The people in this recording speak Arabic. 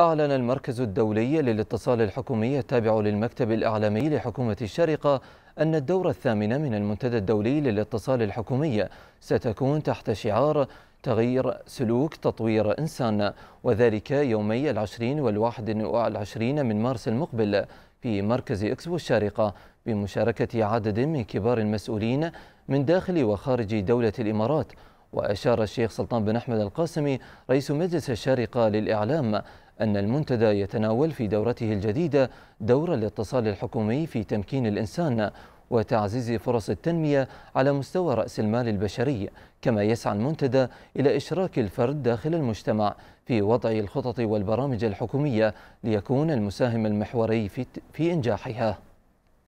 أعلن المركز الدولي للاتصال الحكومي التابع للمكتب الإعلامي لحكومة الشارقة أن الدورة الثامنة من المنتدى الدولي للاتصال الحكومي ستكون تحت شعار تغيير سلوك تطوير إنسان وذلك يومي العشرين والواحد والعشرين من مارس المقبل في مركز إكسبو الشارقة بمشاركة عدد من كبار المسؤولين من داخل وخارج دولة الإمارات وأشار الشيخ سلطان بن أحمد القاسمي رئيس مجلس الشارقة للإعلام أن المنتدى يتناول في دورته الجديدة دور الاتصال الحكومي في تمكين الإنسان وتعزيز فرص التنمية على مستوى رأس المال البشري كما يسعى المنتدى إلى إشراك الفرد داخل المجتمع في وضع الخطط والبرامج الحكومية ليكون المساهم المحوري في, إنجاحها